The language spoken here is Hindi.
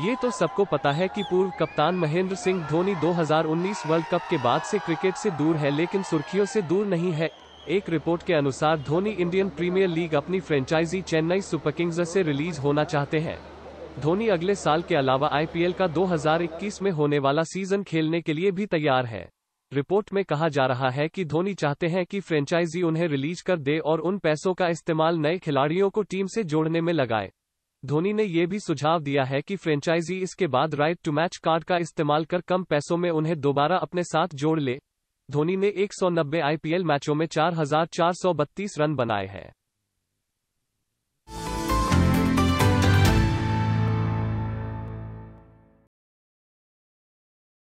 ये तो सबको पता है कि पूर्व कप्तान महेंद्र सिंह धोनी 2019 वर्ल्ड कप के बाद से क्रिकेट से दूर है लेकिन सुर्खियों से दूर नहीं है एक रिपोर्ट के अनुसार धोनी इंडियन प्रीमियर लीग अपनी फ्रेंचाइजी चेन्नई सुपर किंग्स से रिलीज होना चाहते हैं धोनी अगले साल के अलावा आईपीएल का 2021 में होने वाला सीजन खेलने के लिए भी तैयार है रिपोर्ट में कहा जा रहा है कि धोनी चाहते हैं कि फ्रेंचाइजी उन्हें रिलीज कर दे और उन पैसों का इस्तेमाल नए खिलाड़ियों को टीम से जोड़ने में लगाए धोनी ने ये भी सुझाव दिया है कि फ्रेंचाइजी इसके बाद राइट टू मैच कार्ड का इस्तेमाल कर कम पैसों में उन्हें दोबारा अपने साथ जोड़ ले धोनी ने 190 आईपीएल मैचों में 4,432 रन बनाए हैं